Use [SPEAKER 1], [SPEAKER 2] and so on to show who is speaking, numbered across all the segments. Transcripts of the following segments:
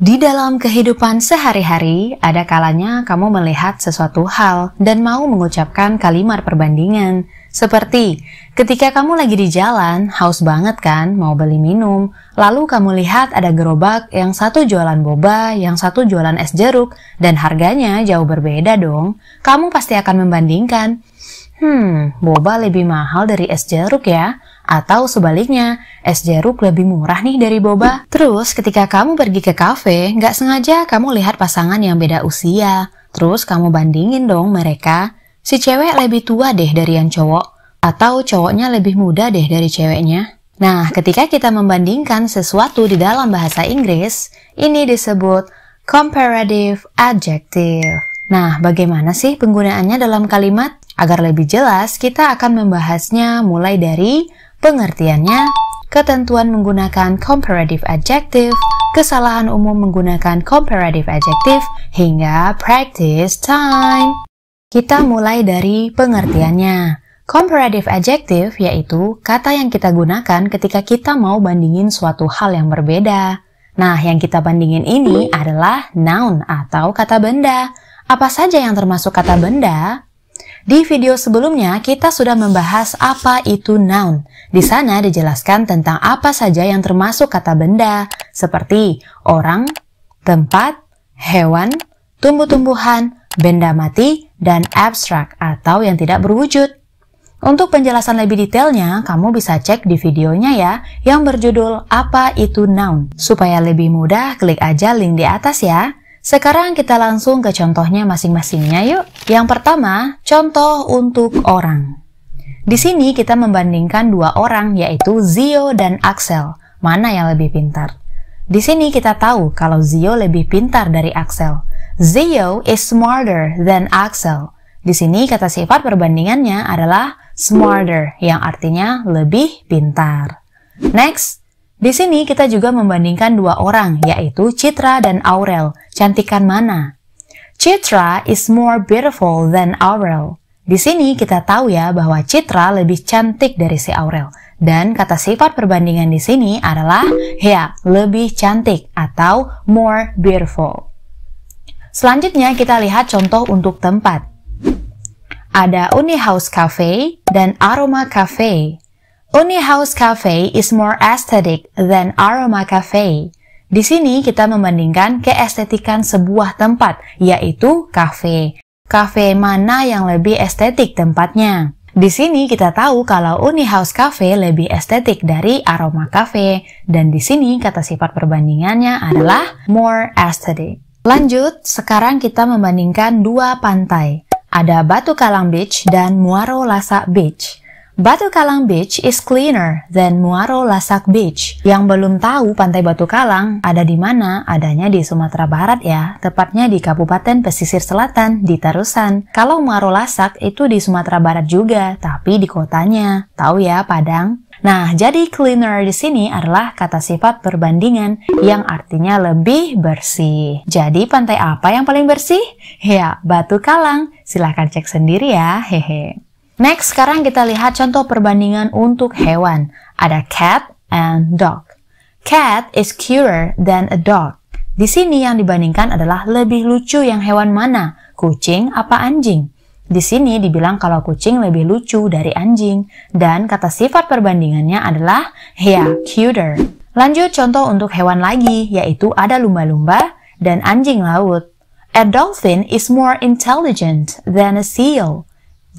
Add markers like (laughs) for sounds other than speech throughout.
[SPEAKER 1] Di dalam kehidupan sehari-hari, ada kalanya kamu melihat sesuatu hal dan mau mengucapkan kalimat perbandingan. Seperti, ketika kamu lagi di jalan, haus banget kan, mau beli minum, lalu kamu lihat ada gerobak yang satu jualan boba, yang satu jualan es jeruk, dan harganya jauh berbeda dong. Kamu pasti akan membandingkan. Hmm, boba lebih mahal dari es jeruk ya. Atau sebaliknya, es jeruk lebih murah nih dari boba. Terus ketika kamu pergi ke kafe, nggak sengaja kamu lihat pasangan yang beda usia. Terus kamu bandingin dong mereka. Si cewek lebih tua deh dari yang cowok. Atau cowoknya lebih muda deh dari ceweknya. Nah, ketika kita membandingkan sesuatu di dalam bahasa Inggris, ini disebut comparative adjective. Nah, bagaimana sih penggunaannya dalam kalimat? Agar lebih jelas, kita akan membahasnya mulai dari Pengertiannya, ketentuan menggunakan comparative adjective, kesalahan umum menggunakan comparative adjective, hingga practice time. Kita mulai dari pengertiannya. Comparative adjective yaitu kata yang kita gunakan ketika kita mau bandingin suatu hal yang berbeda. Nah, yang kita bandingin ini adalah noun atau kata benda. Apa saja yang termasuk kata benda? Di video sebelumnya, kita sudah membahas apa itu noun. Di sana dijelaskan tentang apa saja yang termasuk kata benda, seperti orang, tempat, hewan, tumbuh-tumbuhan, benda mati, dan abstrak atau yang tidak berwujud. Untuk penjelasan lebih detailnya, kamu bisa cek di videonya ya, yang berjudul Apa Itu Noun. Supaya lebih mudah, klik aja link di atas ya. Sekarang kita langsung ke contohnya masing-masingnya yuk. Yang pertama, contoh untuk orang. Di sini kita membandingkan dua orang yaitu Zio dan Axel. Mana yang lebih pintar? Di sini kita tahu kalau Zio lebih pintar dari Axel. Zio is smarter than Axel. Di sini kata sifat perbandingannya adalah smarter yang artinya lebih pintar. Next, di sini kita juga membandingkan dua orang, yaitu Citra dan Aurel. Cantikan mana? Citra is more beautiful than Aurel. Di sini kita tahu ya bahwa Citra lebih cantik dari si Aurel. Dan kata sifat perbandingan di sini adalah ya, lebih cantik atau more beautiful. Selanjutnya kita lihat contoh untuk tempat. Ada Uni House Cafe dan Aroma Cafe. Uni House Cafe is more aesthetic than Aroma Cafe. Di sini kita membandingkan keestetikan sebuah tempat, yaitu kafe. Kafe mana yang lebih estetik tempatnya? Di sini kita tahu kalau Uni House Cafe lebih estetik dari Aroma Cafe, dan di sini kata sifat perbandingannya adalah more aesthetic. Lanjut, sekarang kita membandingkan dua pantai. Ada Batu Kalang Beach dan Muaro Lasa Beach. Batu Kalang Beach is cleaner than Muaro Lasak Beach. Yang belum tahu pantai Batu Kalang ada di mana, adanya di Sumatera Barat ya, tepatnya di Kabupaten Pesisir Selatan, di Tarusan. Kalau Muaro Lasak itu di Sumatera Barat juga, tapi di kotanya. Tahu ya, Padang? Nah, jadi cleaner di sini adalah kata sifat perbandingan yang artinya lebih bersih. Jadi pantai apa yang paling bersih? Ya, Batu Kalang. Silahkan cek sendiri ya, hehe. Next, sekarang kita lihat contoh perbandingan untuk hewan. Ada cat and dog. Cat is cuter than a dog. Di sini yang dibandingkan adalah lebih lucu yang hewan mana, kucing apa anjing. Di sini dibilang kalau kucing lebih lucu dari anjing, dan kata sifat perbandingannya adalah yeah cuter. Lanjut contoh untuk hewan lagi, yaitu ada lumba-lumba dan anjing laut. A dolphin is more intelligent than a seal.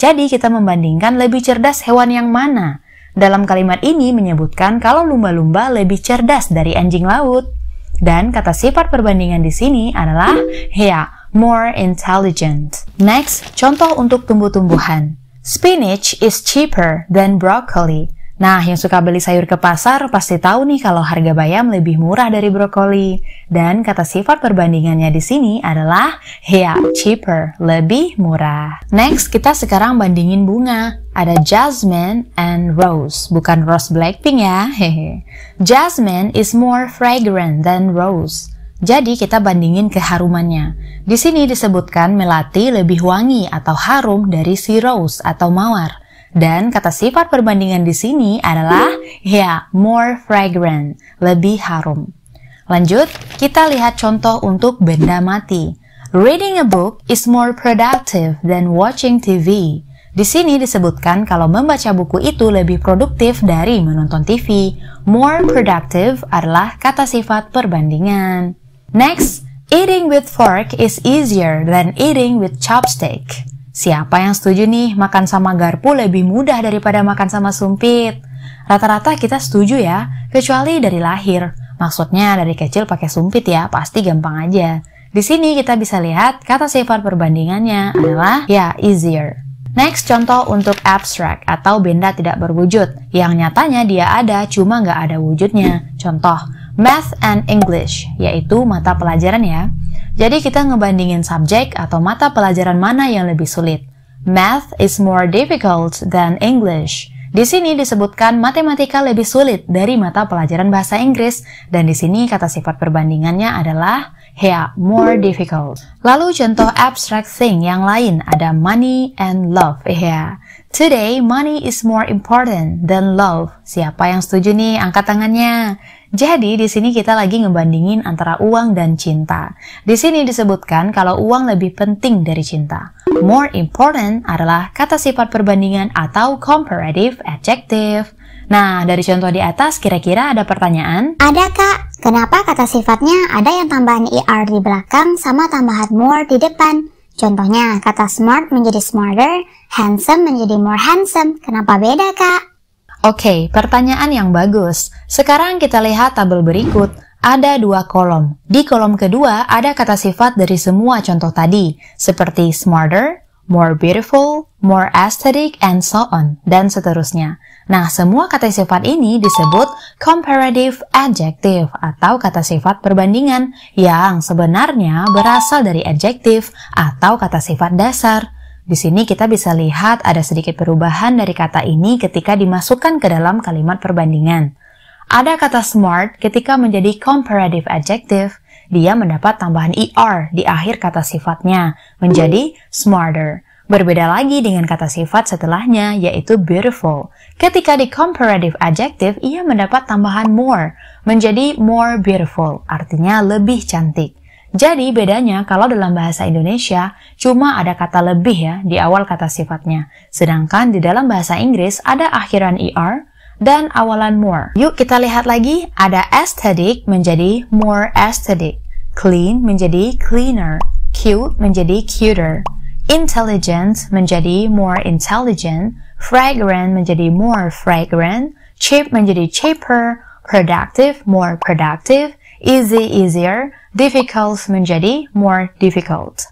[SPEAKER 1] Jadi kita membandingkan lebih cerdas hewan yang mana. Dalam kalimat ini menyebutkan kalau lumba-lumba lebih cerdas dari anjing laut. Dan kata sifat perbandingan di sini adalah yeah, more intelligent. Next, contoh untuk tumbuh-tumbuhan. Spinach is cheaper than broccoli. Nah, yang suka beli sayur ke pasar pasti tahu nih kalau harga bayam lebih murah dari brokoli. Dan kata sifat perbandingannya di sini adalah ya, cheaper, lebih murah. Next, kita sekarang bandingin bunga. Ada jasmine and rose, bukan rose blackpink ya. Hehe. jasmine is more fragrant than rose. Jadi kita bandingin keharumannya. Di sini disebutkan melati lebih wangi atau harum dari si rose atau mawar. Dan kata sifat perbandingan di sini adalah ya, more fragrant, lebih harum. Lanjut, kita lihat contoh untuk benda mati. Reading a book is more productive than watching TV. Di sini disebutkan kalau membaca buku itu lebih produktif dari menonton TV. More productive adalah kata sifat perbandingan. Next, eating with fork is easier than eating with chopstick. Siapa yang setuju nih makan sama garpu lebih mudah daripada makan sama sumpit? Rata-rata kita setuju ya, kecuali dari lahir. Maksudnya dari kecil pakai sumpit ya, pasti gampang aja. Di sini kita bisa lihat kata sifat perbandingannya adalah ya easier. Next, contoh untuk abstract atau benda tidak berwujud, yang nyatanya dia ada cuma nggak ada wujudnya. Contoh, math and English, yaitu mata pelajaran ya. Jadi kita ngebandingin subjek atau mata pelajaran mana yang lebih sulit. Math is more difficult than English. Di sini disebutkan matematika lebih sulit dari mata pelajaran bahasa Inggris dan di sini kata sifat perbandingannya adalah hea, more difficult. Lalu contoh abstract thing yang lain ada money and love, hea. Today money is more important than love. Siapa yang setuju nih? Angkat tangannya. Jadi di sini kita lagi ngebandingin antara uang dan cinta. Di sini disebutkan kalau uang lebih penting dari cinta. More important adalah kata sifat perbandingan atau comparative adjective. Nah, dari contoh di atas kira-kira ada pertanyaan? Ada kak, kenapa kata sifatnya ada yang tambahan ER di belakang sama tambahan more di depan? Contohnya, kata smart menjadi smarter, handsome menjadi more handsome. Kenapa beda, Kak? Oke, pertanyaan yang bagus. Sekarang kita lihat tabel berikut. Ada dua kolom. Di kolom kedua ada kata sifat dari semua contoh tadi, seperti smarter, more beautiful, more aesthetic, and so on, dan seterusnya. Nah, semua kata sifat ini disebut comparative adjective atau kata sifat perbandingan yang sebenarnya berasal dari adjective atau kata sifat dasar. Di sini kita bisa lihat ada sedikit perubahan dari kata ini ketika dimasukkan ke dalam kalimat perbandingan. Ada kata smart ketika menjadi comparative adjective, dia mendapat tambahan er di akhir kata sifatnya, menjadi smarter. Berbeda lagi dengan kata sifat setelahnya, yaitu beautiful. Ketika di comparative adjective, ia mendapat tambahan more, menjadi more beautiful, artinya lebih cantik. Jadi bedanya kalau dalam bahasa Indonesia cuma ada kata lebih ya di awal kata sifatnya. Sedangkan di dalam bahasa Inggris ada akhiran er dan awalan more. Yuk kita lihat lagi ada aesthetic menjadi more aesthetic, clean menjadi cleaner, cute menjadi cuter, intelligent menjadi more intelligent, fragrant menjadi more fragrant, cheap menjadi cheaper, productive more productive, easy easier, difficult menjadi more difficult.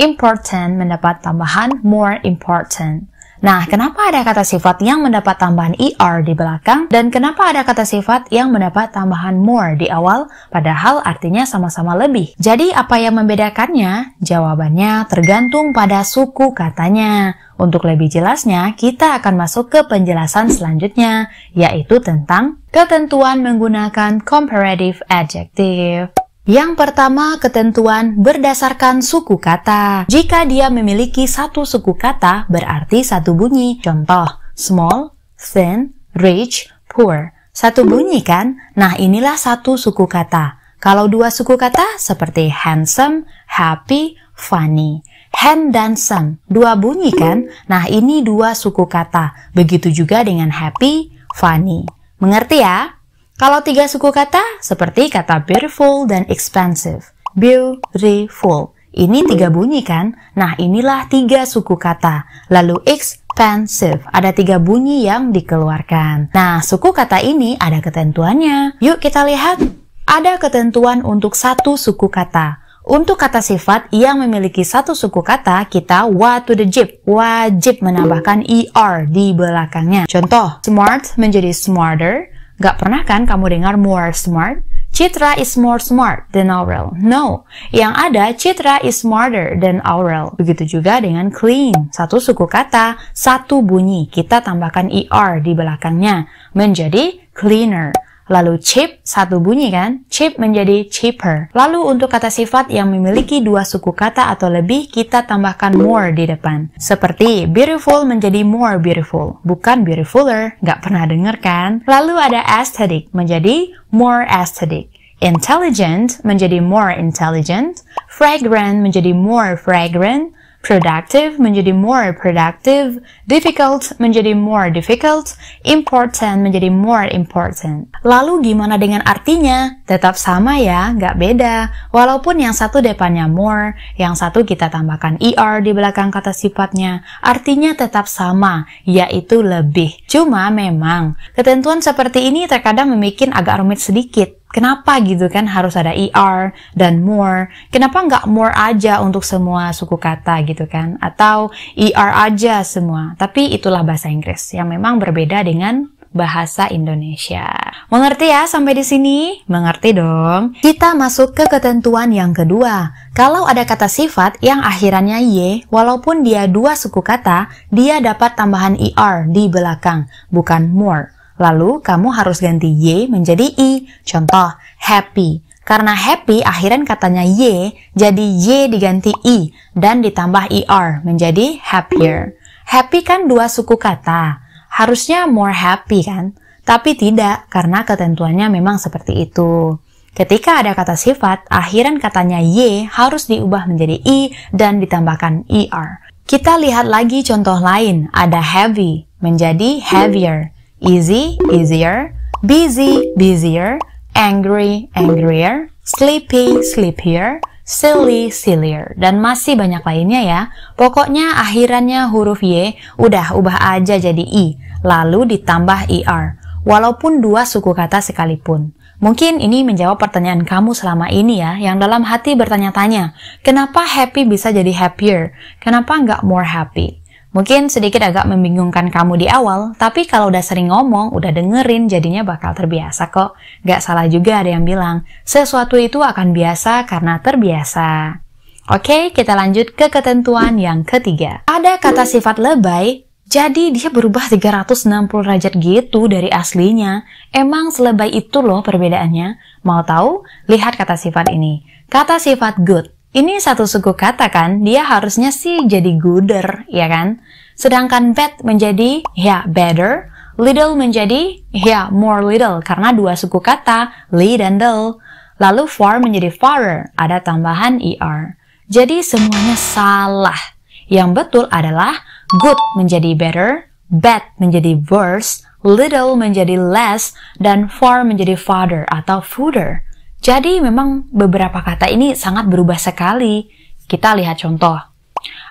[SPEAKER 1] Important mendapat tambahan more important. Nah, kenapa ada kata sifat yang mendapat tambahan er di belakang dan kenapa ada kata sifat yang mendapat tambahan more di awal padahal artinya sama-sama lebih? Jadi, apa yang membedakannya? Jawabannya tergantung pada suku katanya. Untuk lebih jelasnya, kita akan masuk ke penjelasan selanjutnya yaitu tentang ketentuan menggunakan comparative adjective. Yang pertama, ketentuan berdasarkan suku kata. Jika dia memiliki satu suku kata, berarti satu bunyi. Contoh, small, thin, rich, poor. Satu bunyi kan? Nah, inilah satu suku kata. Kalau dua suku kata, seperti handsome, happy, funny. Hand dan some, dua bunyi kan? Nah, ini dua suku kata. Begitu juga dengan happy, funny. Mengerti ya? Kalau tiga suku kata, seperti kata beautiful dan expensive. Beautiful. Ini tiga bunyi kan? Nah, inilah tiga suku kata. Lalu expensive. Ada tiga bunyi yang dikeluarkan. Nah, suku kata ini ada ketentuannya. Yuk kita lihat. Ada ketentuan untuk satu suku kata. Untuk kata sifat yang memiliki satu suku kata, kita the to jib, wajib menambahkan er di belakangnya. Contoh, smart menjadi smarter, Gak pernah kan kamu dengar more smart? Citra is more smart than Aurel. No, yang ada Citra is smarter than Aurel. Begitu juga dengan clean. Satu suku kata, satu bunyi. Kita tambahkan ER di belakangnya. Menjadi cleaner. Lalu cheap, satu bunyi kan? Cheap menjadi cheaper. Lalu untuk kata sifat yang memiliki dua suku kata atau lebih, kita tambahkan more di depan. Seperti beautiful menjadi more beautiful, bukan beautifuler. Nggak pernah denger kan? Lalu ada aesthetic menjadi more aesthetic. Intelligent menjadi more intelligent. Fragrant menjadi more fragrant productive menjadi more productive, difficult menjadi more difficult, important menjadi more important. Lalu gimana dengan artinya? Tetap sama ya, nggak beda. Walaupun yang satu depannya more, yang satu kita tambahkan er di belakang kata sifatnya, artinya tetap sama, yaitu lebih. Cuma memang, ketentuan seperti ini terkadang membuat agak rumit sedikit. Kenapa gitu kan harus ada ER dan more? Kenapa nggak more aja untuk semua suku kata gitu kan? Atau ER aja semua? Tapi itulah bahasa Inggris yang memang berbeda dengan bahasa Indonesia. Mengerti ya sampai di sini? Mengerti dong. Kita masuk ke ketentuan yang kedua. Kalau ada kata sifat yang akhirannya y, walaupun dia dua suku kata, dia dapat tambahan er di belakang, bukan more. Lalu kamu harus ganti Y menjadi I. Contoh, happy. Karena happy akhiran katanya Y, jadi Y diganti I dan ditambah ER menjadi happier. Happy kan dua suku kata. Harusnya more happy kan? Tapi tidak, karena ketentuannya memang seperti itu. Ketika ada kata sifat, akhiran katanya Y harus diubah menjadi I dan ditambahkan ER. Kita lihat lagi contoh lain, ada heavy menjadi heavier easy, easier, busy, busier, angry, angrier, sleepy, sleepier, silly, sillier, dan masih banyak lainnya ya. Pokoknya akhirannya huruf Y udah ubah aja jadi I, lalu ditambah ER, walaupun dua suku kata sekalipun. Mungkin ini menjawab pertanyaan kamu selama ini ya, yang dalam hati bertanya-tanya, kenapa happy bisa jadi happier? Kenapa nggak more happy? Mungkin sedikit agak membingungkan kamu di awal, tapi kalau udah sering ngomong, udah dengerin, jadinya bakal terbiasa kok. Gak salah juga ada yang bilang, sesuatu itu akan biasa karena terbiasa. Oke, kita lanjut ke ketentuan yang ketiga. Ada kata sifat lebay, jadi dia berubah 360 derajat gitu dari aslinya. Emang selebay itu loh perbedaannya. Mau tahu? Lihat kata sifat ini. Kata sifat good ini satu suku kata kan, dia harusnya sih jadi gooder, ya kan? Sedangkan bad menjadi ya better, little menjadi ya more little karena dua suku kata, li dan del. Lalu far menjadi farer, ada tambahan er. Jadi semuanya salah. Yang betul adalah good menjadi better, bad menjadi worse, little menjadi less, dan far menjadi father atau fooder. Jadi memang beberapa kata ini sangat berubah sekali. Kita lihat contoh.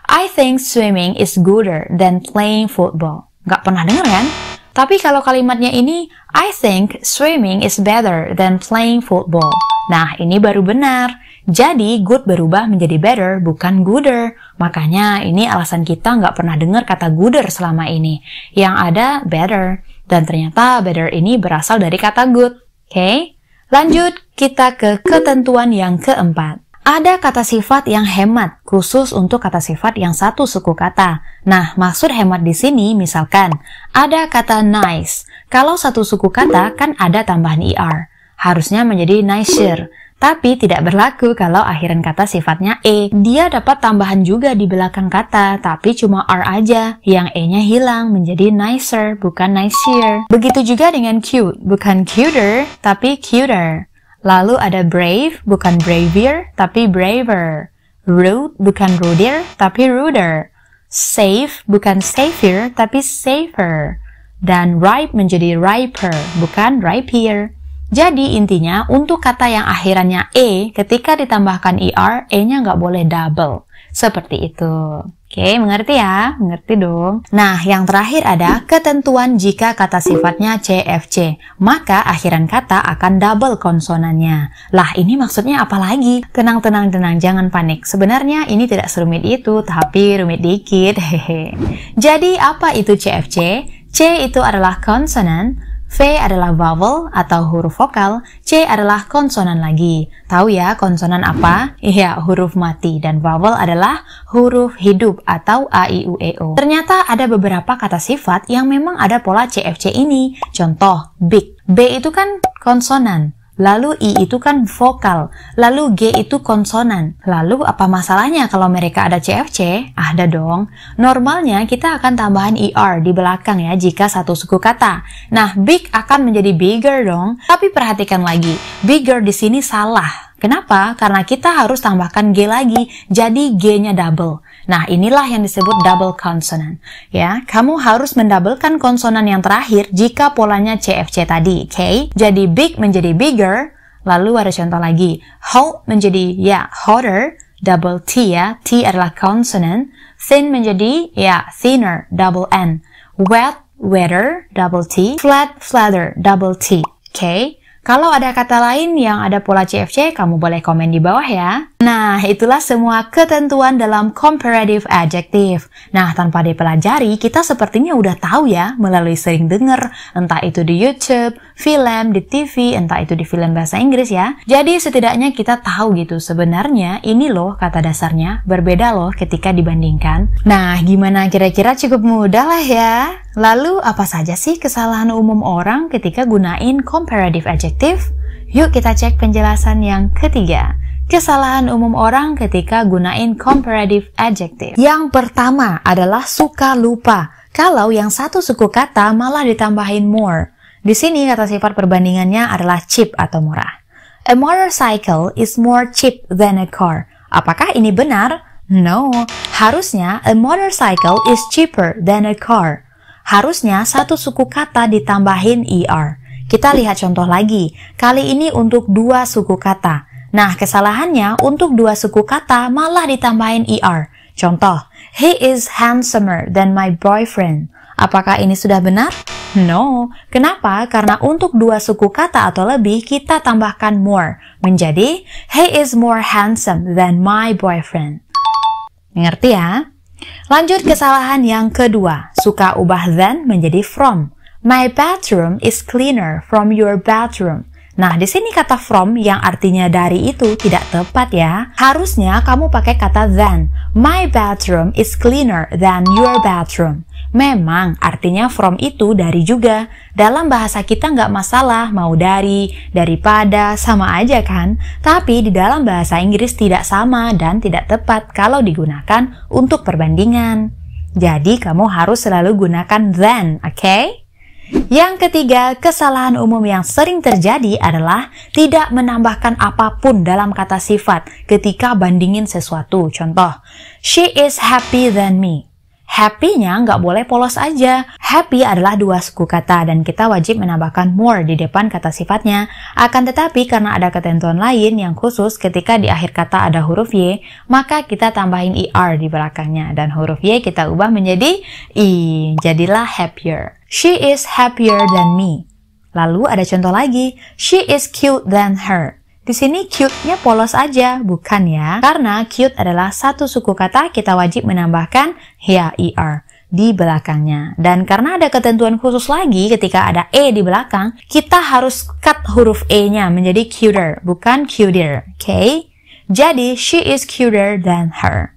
[SPEAKER 1] I think swimming is gooder than playing football. Gak pernah dengar kan? Tapi kalau kalimatnya ini, I think swimming is better than playing football. Nah, ini baru benar. Jadi, good berubah menjadi better, bukan gooder. Makanya, ini alasan kita nggak pernah dengar kata gooder selama ini. Yang ada, better. Dan ternyata, better ini berasal dari kata good. Oke? Okay? Lanjut, kita ke ketentuan yang keempat. Ada kata sifat yang hemat, khusus untuk kata sifat yang satu suku kata. Nah, maksud hemat di sini misalkan, ada kata nice. Kalau satu suku kata, kan ada tambahan er. Harusnya menjadi nicer. Tapi tidak berlaku kalau akhiran kata sifatnya E. Dia dapat tambahan juga di belakang kata, tapi cuma R aja. Yang E-nya hilang menjadi nicer, bukan nicer. Begitu juga dengan cute, bukan cuter, tapi cuter. Lalu ada brave, bukan bravier, tapi braver. Rude, bukan ruder, tapi ruder. Safe, bukan safer, tapi safer. Dan ripe menjadi riper, bukan ripier. Jadi intinya untuk kata yang akhirannya e ketika ditambahkan er, e-nya nggak boleh double. Seperti itu. Oke, mengerti ya? Mengerti dong. Nah, yang terakhir ada ketentuan jika kata sifatnya CFC. Maka akhiran kata akan double konsonannya. Lah, ini maksudnya apa lagi? Tenang, tenang, tenang. Jangan panik. Sebenarnya ini tidak serumit itu, tapi rumit dikit. (laughs) Hehe. Jadi, apa itu CFC? C itu adalah konsonan, V adalah vowel atau huruf vokal, C adalah konsonan lagi. Tahu ya konsonan apa? Iya, huruf mati dan vowel adalah huruf hidup atau a i u e o. Ternyata ada beberapa kata sifat yang memang ada pola CFC ini. Contoh big. B itu kan konsonan, Lalu I itu kan vokal, lalu G itu konsonan. Lalu apa masalahnya kalau mereka ada CFC? Ada dong. Normalnya kita akan tambahan ER di belakang ya jika satu suku kata. Nah, big akan menjadi bigger dong. Tapi perhatikan lagi, bigger di sini salah. Kenapa? Karena kita harus tambahkan G lagi, jadi G-nya double. Nah, inilah yang disebut double consonant. Ya, kamu harus mendoublekan konsonan yang terakhir jika polanya CFC tadi, oke? Jadi big menjadi bigger, lalu ada contoh lagi. Hot menjadi ya hotter, double T ya. T adalah consonant. Thin menjadi ya thinner, double N. Wet, wetter, double T. Flat, flatter, double T. Oke? Okay? Kalau ada kata lain yang ada pola CFC, kamu boleh komen di bawah ya. Nah, itulah semua ketentuan dalam comparative adjective. Nah, tanpa dipelajari, kita sepertinya udah tahu ya melalui sering denger, entah itu di YouTube, film, di TV, entah itu di film bahasa Inggris ya. Jadi setidaknya kita tahu gitu, sebenarnya ini loh kata dasarnya, berbeda loh ketika dibandingkan. Nah, gimana kira-kira cukup mudah lah ya? Lalu, apa saja sih kesalahan umum orang ketika gunain comparative adjective? Yuk kita cek penjelasan yang ketiga. Kesalahan umum orang ketika gunain comparative adjective. Yang pertama adalah suka lupa. Kalau yang satu suku kata malah ditambahin more. Di sini kata sifat perbandingannya adalah cheap atau murah. A motorcycle is more cheap than a car. Apakah ini benar? No, harusnya a motorcycle is cheaper than a car. Harusnya satu suku kata ditambahin er. Kita lihat contoh lagi, kali ini untuk dua suku kata. Nah, kesalahannya untuk dua suku kata malah ditambahin ER. Contoh, he is handsomer than my boyfriend. Apakah ini sudah benar? No. Kenapa? Karena untuk dua suku kata atau lebih, kita tambahkan more. Menjadi, he is more handsome than my boyfriend. Mengerti ya? Lanjut kesalahan yang kedua, suka ubah than menjadi from. My bathroom is cleaner from your bathroom. Nah, di sini kata from yang artinya dari itu tidak tepat ya. Harusnya kamu pakai kata than. My bathroom is cleaner than your bathroom. Memang artinya from itu dari juga. Dalam bahasa kita nggak masalah mau dari, daripada, sama aja kan? Tapi di dalam bahasa Inggris tidak sama dan tidak tepat kalau digunakan untuk perbandingan. Jadi kamu harus selalu gunakan than, oke? Okay? Yang ketiga, kesalahan umum yang sering terjadi adalah tidak menambahkan apapun dalam kata sifat ketika bandingin sesuatu. Contoh, she is happy than me. Happy-nya nggak boleh polos aja. Happy adalah dua suku kata dan kita wajib menambahkan more di depan kata sifatnya. Akan tetapi karena ada ketentuan lain yang khusus ketika di akhir kata ada huruf Y, maka kita tambahin ER di belakangnya dan huruf Y kita ubah menjadi I. E, jadilah happier. She is happier than me. Lalu ada contoh lagi, she is cute than her. Di sini cute-nya polos aja, bukan ya? Karena cute adalah satu suku kata, kita wajib menambahkan ya er di belakangnya. Dan karena ada ketentuan khusus lagi ketika ada e di belakang, kita harus cut huruf e-nya menjadi cuter, bukan cuter, oke? Okay? Jadi she is cuter than her.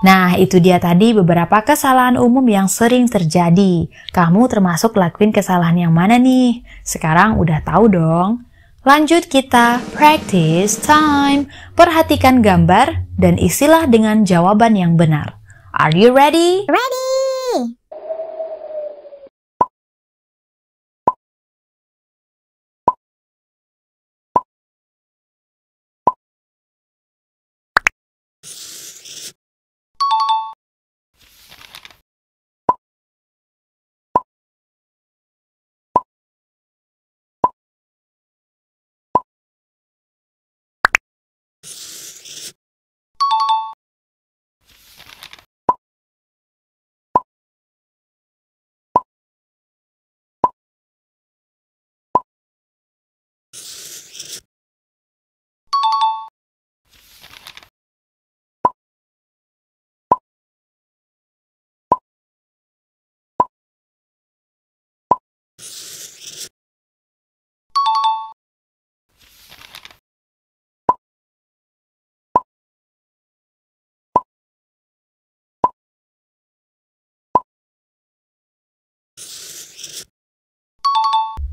[SPEAKER 1] Nah, itu dia tadi beberapa kesalahan umum yang sering terjadi. Kamu termasuk lakuin kesalahan yang mana nih? Sekarang udah tahu dong. Lanjut kita practice time. Perhatikan gambar dan isilah dengan jawaban yang benar. Are you ready? Ready.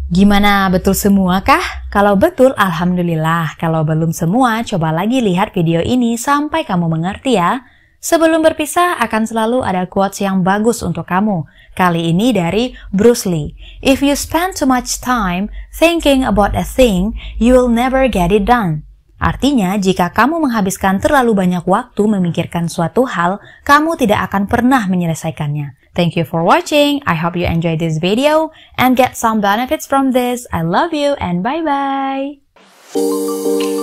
[SPEAKER 1] Gimana betul semua kah? Kalau betul, alhamdulillah. Kalau belum semua, coba lagi lihat video ini sampai kamu mengerti ya. Sebelum berpisah, akan selalu ada quotes yang bagus untuk kamu. Kali ini dari Bruce Lee. If you spend too much time thinking about a thing, you will never get it done. Artinya, jika kamu menghabiskan terlalu banyak waktu memikirkan suatu hal, kamu tidak akan pernah menyelesaikannya. Thank you for watching. I hope you enjoy this video and get some benefits from this. I love you and bye-bye.